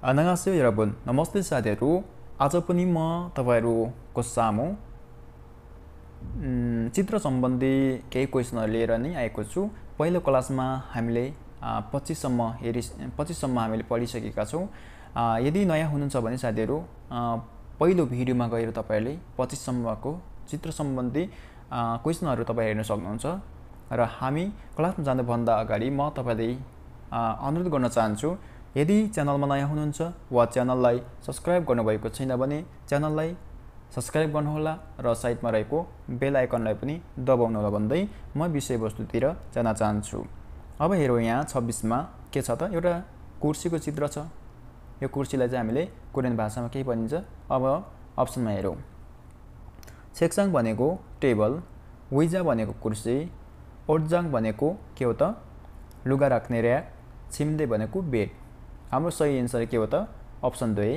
안녕하세요 여러분. नमस्ते साथीहरू आज पनि म तपाईँहरूको सामु चित्र सम्बन्धी केही क्वेसनहरू लिएर नै आएको छु पहिलो क्लासमा हामीले पच्चिससम्म हेरि पच्चिससम्म हामीले पढिसकेका छौँ यदि नयाँ हुनुहुन्छ भने साथीहरू पहिलो भिडियोमा गएर तपाईँहरूले पच्चिससम्मको चित्र सम्बन्धी क्वेसनहरू तपाईँ हेर्न सक्नुहुन्छ र हामी क्लासमा जानुभन्दा अगाडि म तपाईँलाई अनुरोध गर्न चाहन्छु यदि च्यानलमा नयाँ हुनुहुन्छ वा च्यानललाई सब्सक्राइब गर्नुभएको छैन भने च्यानललाई सब्सक्राइब गर्नुहोला र साइडमा रहेको बेल आइकनलाई पनि दबाउनुहोला भन्दै म विषयवस्तुतिर जान चाहन्छु अब हेरौँ यहाँ छब्बिसमा के छ त एउटा कुर्सीको चित्र छ यो कुर्सीलाई चाहिँ हामीले कोरियन भाषामा केही भनिन्छ अब अप्सनमा हेरौँ छेक्साङ भनेको टेबल विजा भनेको कुर्सी ओर्जाङ भनेको के हो त लुगा राख्ने ऱ्याक छिम्दे भनेको बेड हाम्रो सही एन्सर के हो त अप्सन दुई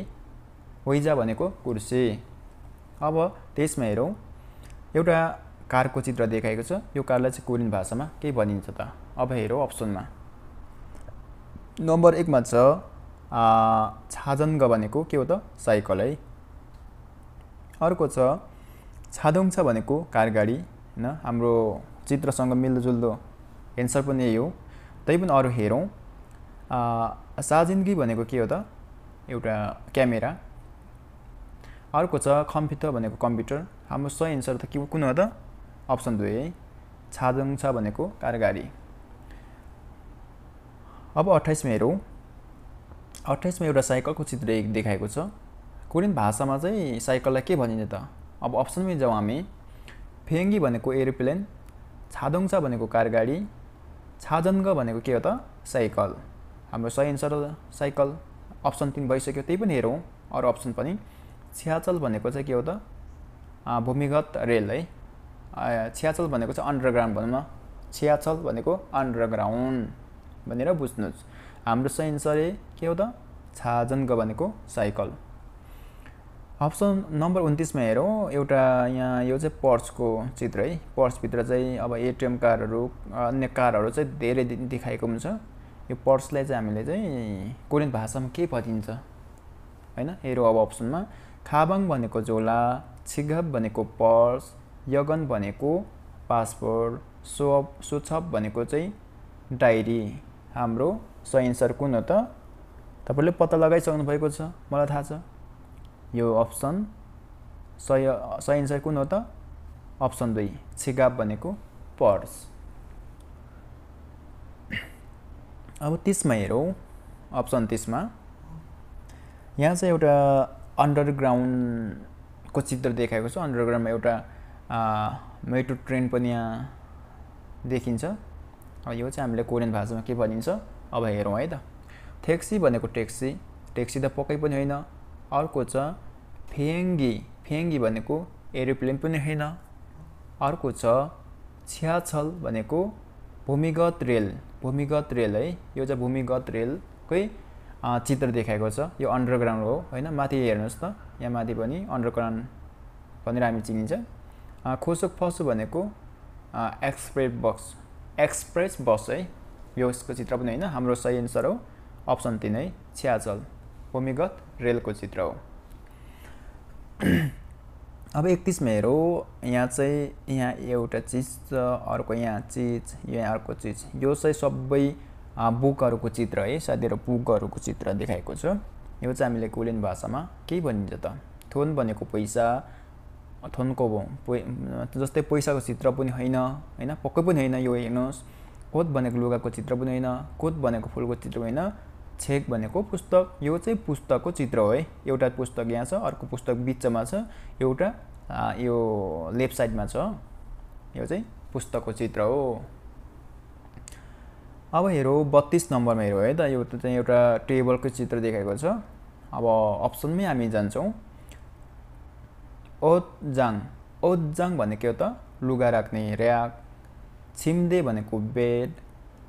वैजा भनेको कुर्सी अब त्यसमा हेरौँ एउटा कारको चित्र देखाएको छ यो कारलाई चाहिँ कोरियन भाषामा के भनिन्छ त अब हेरौँ अप्सनमा नम्बर एकमा छ छाजङ्ग भनेको के हो त साइकल है अर्को छ छ भनेको कारगाडी होइन हाम्रो चित्रसँग मिल्दोजुल्दो एन्सर पनि यही हो तै पनि अरू हेरौँ जिन्दगी भनेको के हो त एउटा क्यामेरा अर्को छ खम्फित भनेको कम्प्युटर हाम्रो सही एन्सर त के कुन हो त अप्सन दुई है छादुङ छ भनेको कारगारी अब अट्ठाइसमा हेरौँ अट्ठाइसमा एउटा साइकलको चित्र देखाएको छ कोरियन भाषामा चाहिँ साइकललाई के भनिने त अब अप्सनमै जाउँ हामी फेङ्गी भनेको एरोप्लेन छादोङसा भनेको कारगाडी छाजङ्ग भनेको के हो त साइकल हाम्रो सही एन्सर साइकल अप्सन तिन भइसक्यो त्यही पनि हेरौँ अरू अप्सन पनि छियाचल भनेको चाहिँ के हो त भूमिगत रेल है छियाचल भनेको चाहिँ अन्डरग्राउन्ड भनौँ न छियाचल भनेको अन्डरग्राउन्ड भनेर बुझ्नुहोस् हाम्रो सही एन्सर के हो त छाजङ्ग भनेको साइकल अप्सन नम्बर उन्तिसमा हेरौँ एउटा यहाँ यो चाहिँ पर्सको चित्र है पर्सभित्र चाहिँ अब एटिएम कार्डहरू अन्य कारहरू चाहिँ धेरै देखाएको हुन्छ यो पर्सलाई चाहिँ हामीले चाहिँ कोरियन भाषामा के भनिन्छ होइन हेरौँ अब अप्सनमा खाबाङ भनेको झोला छिगप भनेको पर्स यगन भनेको पासपोर्ट सोअप सोछप भनेको चाहिँ डायरी हाम्रो सही एन्सर कुन हो त तपाईँले पत्ता लगाइसक्नु भएको छ मलाई थाहा छ यो अप्सन सही सही एन्सर कुन हो त अप्सन दुई छिगाप भनेको पर्स अब तिसमा हेरौँ अप्सन तिसमा यहाँ चाहिँ एउटा अन्डरग्राउन्डको चित्र देखाएको छ अन्डरग्राउन्डमा एउटा मेट्रो ट्रेन पनि यहाँ देखिन्छ यो चाहिँ हामीले कोरियन भाषामा के भनिन्छ अब हेरौँ है त ट्याक्सी भनेको ट्याक्सी ट्याक्सी त पक्कै पनि होइन अर्को छ फेङ्गी फेङ्गी भनेको एरोप्लेन पनि होइन अर्को छ छ्याछल भनेको भूमिगत रेल भूमिगत रेल है यो चाहिँ भूमिगत रेलकै चित्र देखाएको छ यो अन्डरग्राउन्ड हो होइन माथि हेर्नुहोस् त यहाँ माथि पनि अन्डरग्राउन्ड भनेर हामी चिनिन्छ खोसोक फसो भनेको एक्सप्रेस बक्स एक्सप्रेस बस है यो यसको चित्र पनि होइन हाम्रो सही एन्सर हो अप्सन तिन है छ्याचल भूमिगत रेलको चित्र हो अब एकतिसमा हेरौँ यहाँ चाहिँ यहाँ एउटा चिज छ अर्को यहाँ चिज यहाँ अर्को चिज यो चाहिँ सबै बुकहरूको चित्र है साथीहरू बुकहरूको चित्र देखाएको छ यो चाहिँ हामीले कोलियन भाषामा के भनिन्छ त थोन भनेको पैसा थोनको जस्तै पैसाको चित्र पनि होइन होइन पक्कै पनि होइन यो हेर्नुहोस् कोत भनेको लुगाको चित्र पनि होइन कोत भनेको फुलको चित्र होइन छेक भनेको पुस्तक यो चाहिँ पुस्तकको चित्र हो है एउटा पुस्तक यहाँ छ अर्को पुस्तक बिचमा छ एउटा यो लेफ्ट साइडमा छ यो चाहिँ पुस्तकको चित्र हो अब हेरौँ बत्तिस नम्बरमा हेरौँ है त यो चाहिँ एउटा टेबलको चित्र देखाएको छ अब अप्सनमै हामी जान्छौँ ओजाङ भने भनेको हो त लुगा राख्ने ऱ्याक छिम्दे भनेको बेड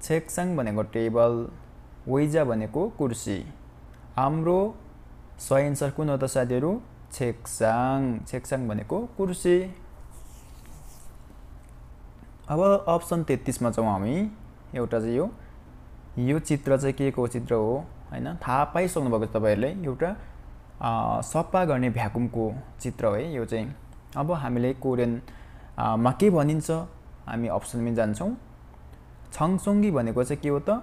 छेक्साङ भनेको टेबल वैजा भनेको कुर्सी हाम्रो सही एन्सर कुन हो त साथीहरू 책상 책상 भनेको कुर्सी अब अप्सन तेत्तिसमा जाउँ हामी एउटा चाहिँ यो यो चित्र चाहिँ के को चित्र हो होइन थाहा पाइसक्नु भएको तपाईँहरूले एउटा सफा गर्ने भ्याकुमको चित्र हो है यो चाहिँ अब हामीले कोरियनमा के भनिन्छ हामी अप्सनमै जान्छौँ छङसोङ्गी भनेको चाहिँ के हो त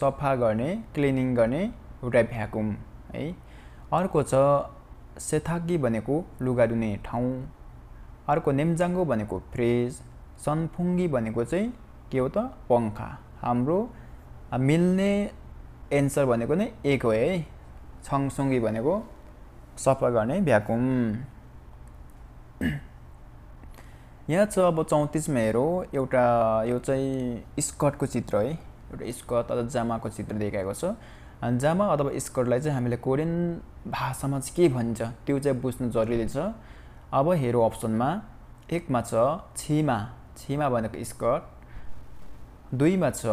सफा गर्ने क्लिनिङ गर्ने एउटा भ्याकुम है अर्को छ सेथाकी भनेको लुगा धुने ठाउँ अर्को नेम्जाङ्गो भनेको फ्रेज सनफुङ्गी भनेको चाहिँ के हो त पङ्खा हाम्रो मिल्ने एन्सर भनेको नै एक हो है छङसुङ्गी भनेको सफा गर्ने भ्याकुम यहाँ छ अब चौतिसमा हेरौँ एउटा यो चाहिँ स्कर्टको चित्र है एउटा स्कर्ट अथवा जामाको चित्र देखाएको छ जामा अथवा स्कर्टलाई चाहिँ हामीले कोरियन भाषामा चाहिँ के भन्छ त्यो चाहिँ बुझ्नु जरुरी छ अब हेरौँ अप्सनमा एकमा छ छिमा छिमा भनेको स्कर्ट दुईमा छ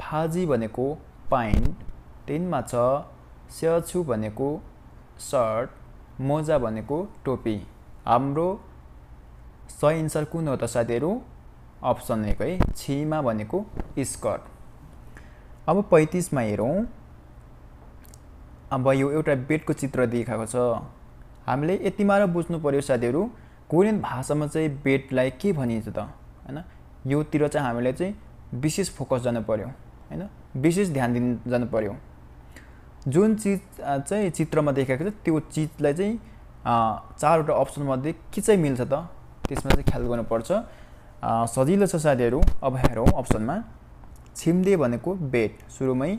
फाजी भनेको पाइन्ट तिनमा छ स्याछु भनेको सर्ट मोजा भनेको टोपी हाम्रो सही एन्सर कुन हो त साथीहरू अप्सन एक है छिमा भनेको स्कर्ट अब पैँतिसमा हेरौँ अब यो एउटा बेडको चित्र देखाएको छ हामीले यति मात्र बुझ्नु पऱ्यो साथीहरू कोरियन भाषामा चाहिँ बेडलाई के भनिन्छ त होइन योतिर चाहिँ हामीले चाहिँ विशेष फोकस जानु पऱ्यो होइन विशेष ध्यान दिनु जानु पऱ्यो जुन चिज चाहिँ चित्रमा देखाएको छ त्यो चिजलाई चाहिँ चारवटा अप्सनमध्ये के चाहिँ मिल्छ त त्यसमा चाहिँ ख्याल गर्नुपर्छ सजिलो छ साथीहरू अब हेरौँ अप्सनमा छिम्दे भनेको बेड सुरुमै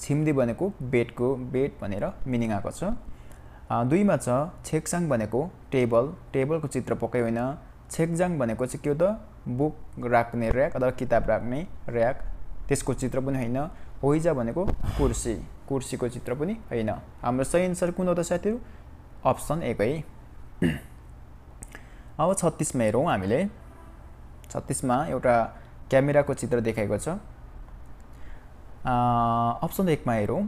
छिम्दी भनेको बेडको बेड भनेर मिनिङ आएको छ दुईमा छ छेक्साङ भनेको टेबल टेबलको चित्र पक्कै होइन छेक्जाङ भनेको चाहिँ के हो त बुक राख्ने ऱ्याक अथवा किताब राख्ने ऱ्याक त्यसको चित्र पनि होइन होइजा भनेको कुर्सी कुर्सीको चित्र पनि होइन हाम्रो सही एन्सर कुन हो त साथीहरू अप्सन एकै अब छत्तिसमा हेरौँ हामीले छत्तिसमा एउटा क्यामेराको चित्र देखाएको छ अप्सन एकमा हेरौँ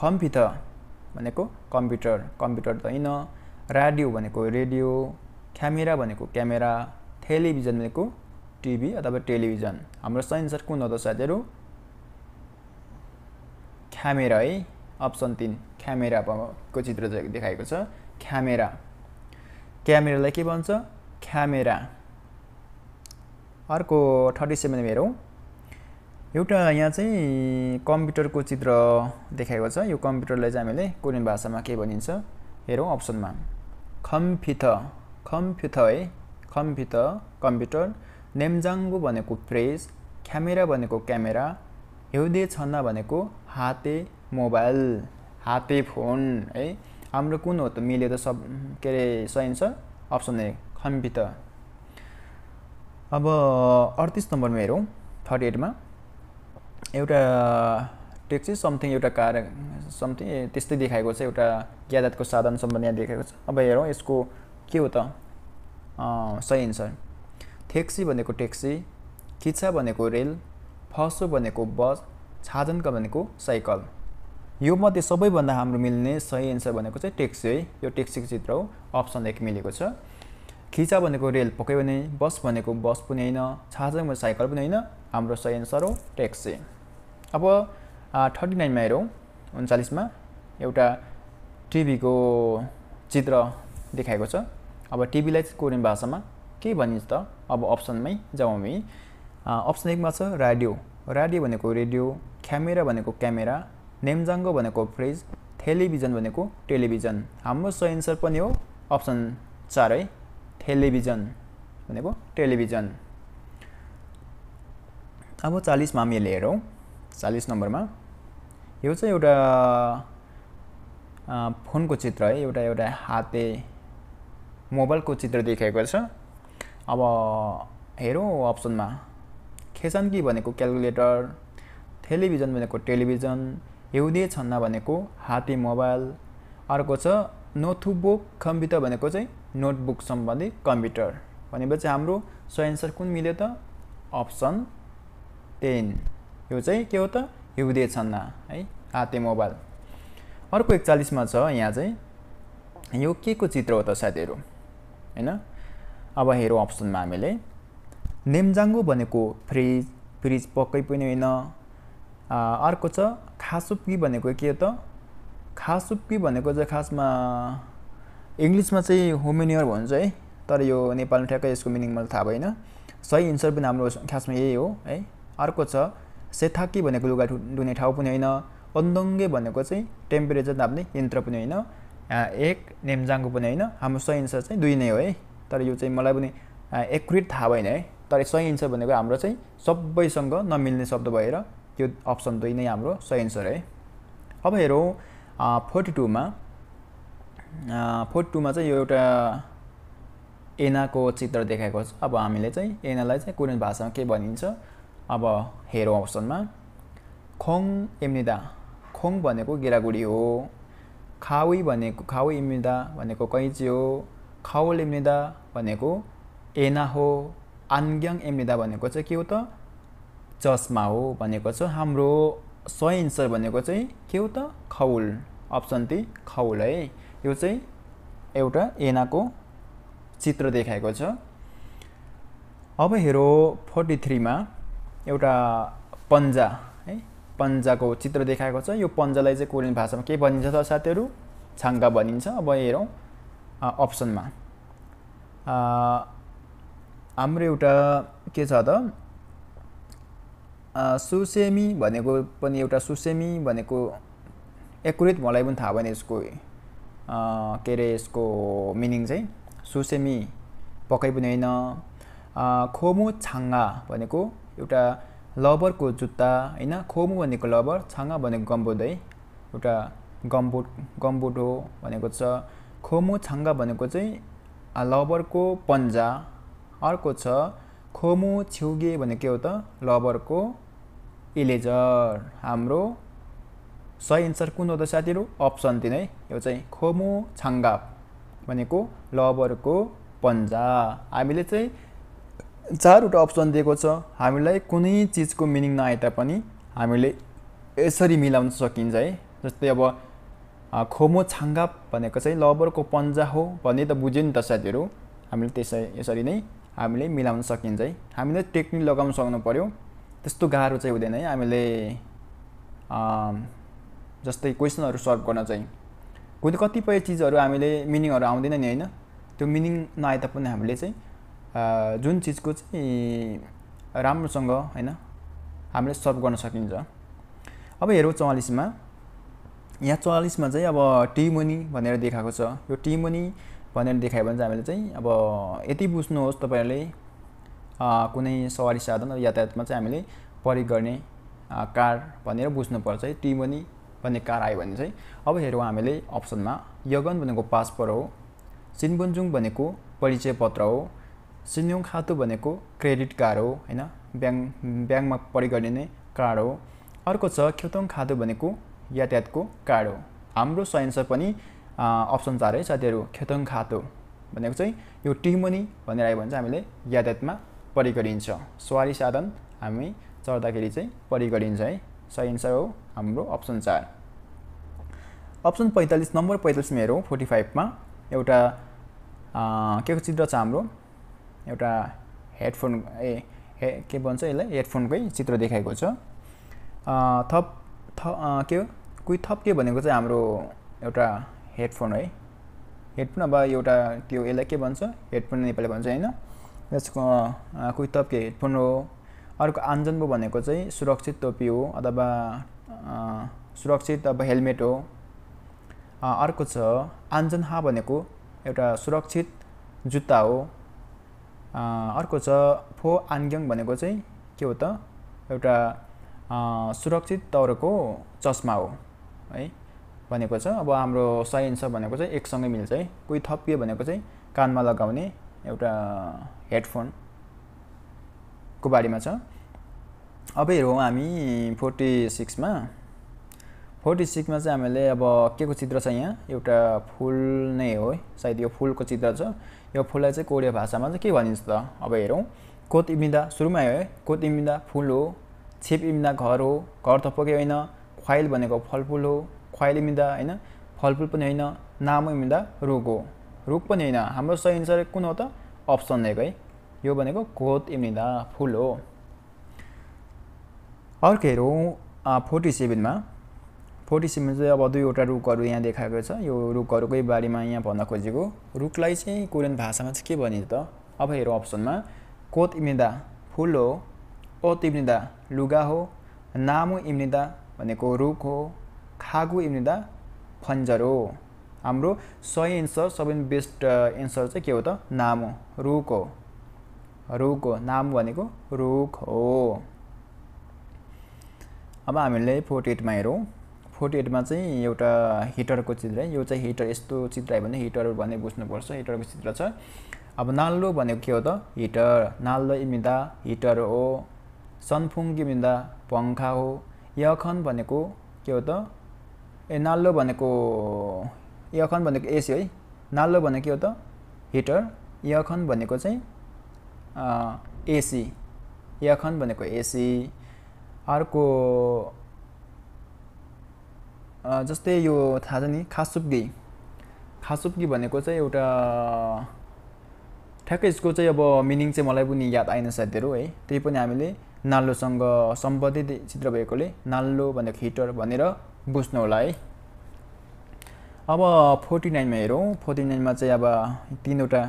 कम्प्युटर भनेको कम्प्युटर कम्प्युटर त होइन रेडियो भनेको रेडियो क्यामेरा भनेको क्यामेरा टेलिभिजन भनेको टिभी अथवा टेलिभिजन हाम्रो सही कुन हो त साथीहरू क्यामेरा है अप्सन तिन क्यामेराको चित्र देखाएको छ क्यामेरा क्यामेरालाई के भन्छ क्यामेरा अर्को थर्टी सेभेन हेरौँ एउटा यहाँ चाहिँ कम्प्युटरको चित्र देखाएको छ यो कम्प्युटरलाई चाहिँ हामीले कोरियन भाषामा के भनिन्छ हेरौँ अप्सनमा खम्फिथ खम्फिथ है खम्फिथ कम्प्युटर नेम्जाङ्गु भनेको प्रेस क्यामेरा भनेको क्यामेरा हेउदे छन्ना भनेको हाते मोबाइल हाते फोन है हाम्रो कुन हो त मिले त सब के अरे सहिन्छ अप्सन ए खम्फिथ अब अडतिस नम्बरमा हेरौँ थर्टी एटमा एउटा ट्याक्सी समथिङ एउटा कार समथिङ त्यस्तै देखाएको छ एउटा यातायातको साधन सम्बन्ध यहाँ देखाएको छ अब हेरौँ यसको के हो त सही एन्सर ट्याक्सी भनेको ट्याक्सी किच्छा भनेको रेल फसो भनेको बस छाजनका भनेको साइकल यो मध्ये सबैभन्दा हाम्रो मिल्ने सही एन्सर भनेको चाहिँ ट्याक्सी है यो ट्याक्सीको चित्र हो अप्सन एक मिलेको छ खिचा भनेको रेल पक्कै भने बस भनेको बस पनि होइन छाजन साइकल पनि होइन हाम्रो सही एन्सर हो ट्याक्सी अब थर्टी नाइनमा हेरौँ उन्चालिसमा एउटा टिभीको चित्र देखाएको छ अब टिभीलाई कोरियन भाषामा के भनिन्छ त अब अप्सनमै जाउँ हामी अप्सन एकमा छ रेडियो रेडियो भनेको रेडियो क्यामेरा भनेको क्यामेरा नेमजाङ्गो भनेको फ्रिज टेलिभिजन भनेको टेलिभिजन हाम्रो सही एन्सर पनि हो अप्सन चार है टेलिभिजन भनेको टेलिभिजन अब चालिसमा हामीले हेरौँ चालिस नम्बरमा यो चाहिँ एउटा फोनको चित्र है एउटा एउटा हाते मोबाइलको चित्र देखाएको छ अब हेरौँ अप्सनमा कि भनेको क्यालकुलेटर टेलिभिजन भनेको टेलिभिजन हिउँदे छन्ना भनेको हाते मोबाइल अर्को छ नोथुबुक कम्प्युटर भनेको चाहिँ नोटबुक सम्बन्धी कम्प्युटर भनेपछि हाम्रो सो एन्सर कुन मिल्यो त अप्सन टेन यो चाहिँ के हो त हिउँदे छन्न है हाते मोबाइल अर्को एकचालिसमा छ यहाँ चाहिँ यो के को चित्र हो त साथीहरू होइन अब हेरौँ अप्सनमा हामीले नेम्जाङ्गो भनेको फ्रिज फ्रिज पक्कै पनि होइन अर्को छ खासुप्की भनेको के हो त खासुप्की भनेको चाहिँ खासमा इङ्ग्लिसमा चाहिँ होमेनियर भन्छ है तर यो नेपालमा ठ्याक्कै यसको मिनिङ मलाई थाहा भएन सही एन्सर पनि हाम्रो खासमा यही हो है अर्को छ सेथाकी भनेको लुगा धुने ठाउँ पनि होइन अन्दङ्गे भनेको चाहिँ टेम्परेचर नाप्ने यन्त्र पनि होइन एक नेम्जाङको पनि होइन हाम्रो सय इन्सर चाहिँ दुई नै हो है तर यो चाहिँ मलाई पनि एकुरेट थाहा भएन है तर सय इन्सर भनेको हाम्रो चाहिँ सबैसँग नमिल्ने शब्द भएर त्यो अप्सन दुई नै हाम्रो सही एन्सर है अब हेरौँ फोर्टी टूमा फोर्टी टूमा चाहिँ यो एउटा एनाको चित्र देखाएको छ अब हामीले चाहिँ एनालाई चाहिँ कुनै भाषामा के भनिन्छ अब हेरौँ अप्सनमा खोङ इम्निदा खोङ भनेको गेडागुडी हो खाउ भनेको खाउ इम्निदा भनेको कैँची हो खाउल इम्निदा भनेको एना हो आङ्ग्याङ इम्निदा भनेको चाहिँ के हो त चस्मा हो भनेको छ हाम्रो सही इन्सर भनेको चाहिँ के हो त खौल अप्सन ती खौल है यो चाहिँ एउटा एनाको चित्र देखाएको छ अब हेरौँ फोर्टी थ्रीमा एउटा पन्जा है पन्जाको चित्र देखाएको छ यो पन्जालाई चाहिँ कोरियन भाषामा के भनिन्छ त साथीहरू छाङ्गा भनिन्छ अब हेरौँ अप्सनमा हाम्रो एउटा के छ त सुसेमी भनेको पनि एउटा सुसेमी भनेको एकुरेट मलाई पनि थाहा भएन यसको के अरे यसको मिनिङ चाहिँ सुसेमी पक्कै पनि होइन खोमो छाङ्गा भनेको एउटा लबरको जुत्ता होइन खोमु भनेको लबर छाँगा भनेको गम्बुट है एउटा गम्बुट गम्बुट हो भनेको छ खोमु छाङ्गा भनेको चाहिँ लबरको पन्जा अर्को छ खोमु छेउगे भने के हो त लबरको इलेजर हाम्रो सही एन्सर कुन हो त साथीहरू अप्सन तिन है यो चाहिँ खोमु छाङ्गा भनेको लबरको पन्जा हामीले चाहिँ चारवटा अप्सन दिएको छ हामीलाई कुनै चिजको मिनिङ नआए तापनि हामीले यसरी मिलाउन सकिन्छ है जस्तै अब खोमो छाङ्गा भनेको चाहिँ लबरको पन्जा हो भन्ने त बुझ्यो नि त साथीहरू हामीले त्यसै यसरी नै हामीले मिलाउन सकिन्छ है हामीले टेक्निक लगाउन सक्नु पऱ्यो त्यस्तो गाह्रो चाहिँ हुँदैन है हामीले जस्तै क्वेसनहरू सल्भ गर्न चाहिँ कुनै कतिपय चिजहरू हामीले मिनिङहरू आउँदैन नि होइन त्यो मिनिङ नआए तापनि हामीले चाहिँ जुन चिजको चाहिँ राम्रोसँग होइन हामीले सर्भ गर्न सकिन्छ अब हेरौँ चौवालिसमा यहाँ चौवालिसमा चाहिँ अब टी मनी भनेर देखाएको छ यो टी मनी भनेर देखायो भने चाहिँ हामीले चाहिँ अब यति बुझ्नुहोस् तपाईँहरूले कुनै सवारी साधन यातायातमा चाहिँ हामीले प्रयोग गर्ने कार भनेर बुझ्नुपर्छ है टी मनी भन्ने कार आयो भने चाहिँ अब हेरौँ हामीले अप्सनमा यगन भनेको पासपोर्ट हो सिनबुन्जुङ भनेको परिचय पत्र हो सिन्युङ खातु भनेको क्रेडिट कार्ड हो होइन ब्याङ्क ब्याङ्कमा प्रयोग गर्ने नै कार्ड हो अर्को छ ख्योतोङ खातो भनेको यातायातको कार्ड हो हाम्रो सयन्सर पनि अप्सन चार है साथीहरू ख्योतोङ खातो भनेको चाहिँ यो टिमोनी भनेर आयो भने चाहिँ हामीले यातायातमा प्रयोग गरिन्छ सवारी साधन हामी चढ्दाखेरि चाहिँ प्रयोग गरिन्छ है सयन्सर हो हाम्रो अप्सन चार अप्सन पैँतालिस नम्बर पैँतालिसमा हेरौँ फोर्टी फाइभमा एउटा के को चित्र छ हाम्रो एउटा हेडफोन ए हे के भन्छ यसलाई हेडफोनकै चित्र देखाएको छ थप थ के हो कोही थप के भनेको चाहिँ हाम्रो एउटा हेडफोन है हेडफोन अब एउटा त्यो यसलाई के भन्छ हेडफोन नेपाली भन्छ होइन यसको कोही थप के हेडफोन हो अर्को आन्जनबो भनेको चाहिँ सुरक्षित टोपी हो अथवा सुरक्षित अब हेलमेट हो अर्को छ हा भनेको एउटा सुरक्षित जुत्ता हो अर्को छ फो आन्ग्यङ भनेको चाहिँ के हो त एउटा सुरक्षित तौरको चस्मा हो है भनेको छ अब हाम्रो साइन्स भनेको चाहिँ एकसँगै मिल्छ है कोही थपियो भनेको चाहिँ कानमा लगाउने एउटा हेडफोनको बारेमा छ अब हेरौँ हामी फोर्टी सिक्समा फोर्टी सिक्समा चाहिँ हामीले अब के को चित्र छ यहाँ एउटा फुल नै हो सायद यो फुलको चित्र छ यो फुललाई चाहिँ कोरिया भाषामा चाहिँ के भनिन्छ त अब हेरौँ कोत इमिदा सुरुमा आयो है कोत इमिदा फुल हो छिप इमिदा घर हो घर थपके होइन ख्वाइल भनेको फलफुल हो ख्वाइल इमिदा होइन फलफुल पनि होइन नाम इमिदा रुख हो रुख पनि होइन हाम्रो सही एन्सर कुन हो त अप्सन दिएको है यो भनेको कोत इमिदा फुल हो अर्को हेरौँ फोर्टी सेभेनमा फोर्टी सिमेन्ट चाहिँ अब दुईवटा रुखहरू यहाँ देखाएको छ यो रुखहरूकै बारेमा यहाँ भन्न खोजेको रुखलाई चाहिँ कोरियन भाषामा चाहिँ के भनिन्छ त अब हेरौँ अप्सनमा कोत इम्निदा फुल हो ओत इम्निदा लुगा हो नामु इम्निदा भनेको रुख हो खागु इम्निदा फन्जर हो हाम्रो सही एन्सर सबैभन्दा बेस्ट एन्सर चाहिँ के हो त नामो रुख हो रुख हो नाम भनेको रुख हो अब हामीले फोर्टी एटमा हेरौँ फोर्टी एटमा चाहिँ एउटा हिटरको चित्र है यो चाहिँ हिटर यस्तो चित्र आयो भने हिटर भने बुझ्नुपर्छ हिटरको चित्र छ अब नाल्लो भनेको के हो त हिटर नाल्लो इमिदा हिटर हो सनफुङ इमिन्दा पङ्खा हो यखन भनेको के हो त ए नाल्लो भनेको यखन भनेको एसी है नाल्लो भनेको के हो त हिटर यखन भनेको चाहिँ एसी यखन भनेको एसी अर्को जस्तै यो थाहा छ नि खासुप्गी खासुप्गी भनेको चाहिँ एउटा ठ्याक्कै यसको चाहिँ अब मिनिङ चाहिँ मलाई पनि याद आएन साथीहरू है त्यही पनि हामीले नाल्लोसँग सम्बन्धित चित्र भएकोले नाल्लो भनेको हिटर भनेर बुझ्नु होला है अब फोर्टी नाइनमा हेरौँ फोर्टी नाइनमा चाहिँ अब तिनवटा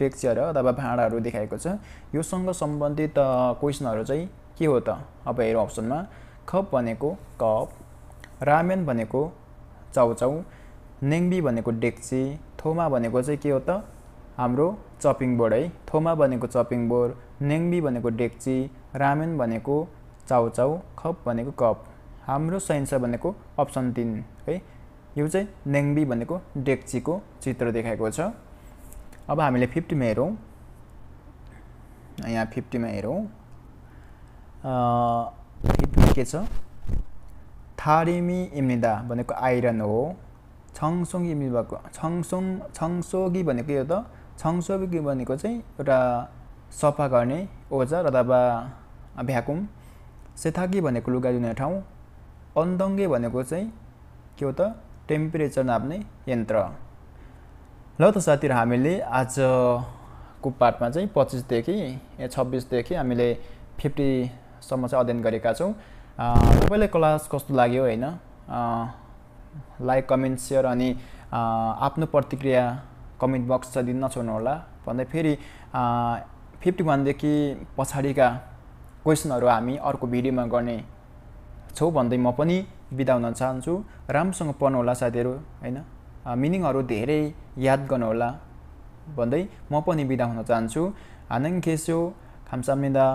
डेक अथवा भाँडाहरू देखाएको छ योसँग सम्बन्धित क्वेसनहरू चाहिँ के हो त अब हेरौँ अप्सनमा खप भनेको कप रामेन भनेको चाउचाउ नेङ्बी भनेको डेक्ची थोमा भनेको चाहिँ के हो त हाम्रो चपिङ बोर्ड है थोमा भनेको चपिङ बोर्ड नेङ्बी भनेको डेक्ची रामेन भनेको चाउचाउ खप भनेको कप हाम्रो सइन्स भनेको अप्सन तिन है यो चाहिँ नेङ्बी भनेको डेक्चीको चित्र देखाएको छ अब हामीले फिफ्टीमा हेरौँ यहाँ फिफ्टीमा हेरौँ फिफ्टी के छ थारिमी입니다 भनेको आइरन हो छङसोङ입니다 भएको छङसोङ छङसोगी भनेको यो त छङसोगी भनेको चाहिँ एउटा सफा गर्ने ओजार अथवा भ्याकुम सेथाकी भनेको लुगा धुने ठाउँ अन्दङ्गे भनेको चाहिँ के हो त टेम्परेचर नाप्ने यन्त्र ल त साथीहरू हामीले आजको पार्टमा चाहिँ पच्चिसदेखि छब्बिसदेखि हामीले फिफ्टीसम्म चाहिँ अध्ययन गरेका छौँ तपाईँलाई क्लास कस्तो लाग्यो होइन लाइक कमेन्ट सेयर अनि आफ्नो प्रतिक्रिया कमेन्ट बक्स चाहिँ दिन होला भन्दै फेरि फिफ्टी वानदेखि पछाडिका क्वेसनहरू हामी अर्को भिडियोमा गर्ने छौँ भन्दै म पनि बिदा हुन चाहन्छु राम्रोसँग पढ्नुहोला साथीहरू होइन मिनिङहरू धेरै याद गर्नुहोला भन्दै म पनि बिदा हुन चाहन्छु हानाङ खेस्यो मिदा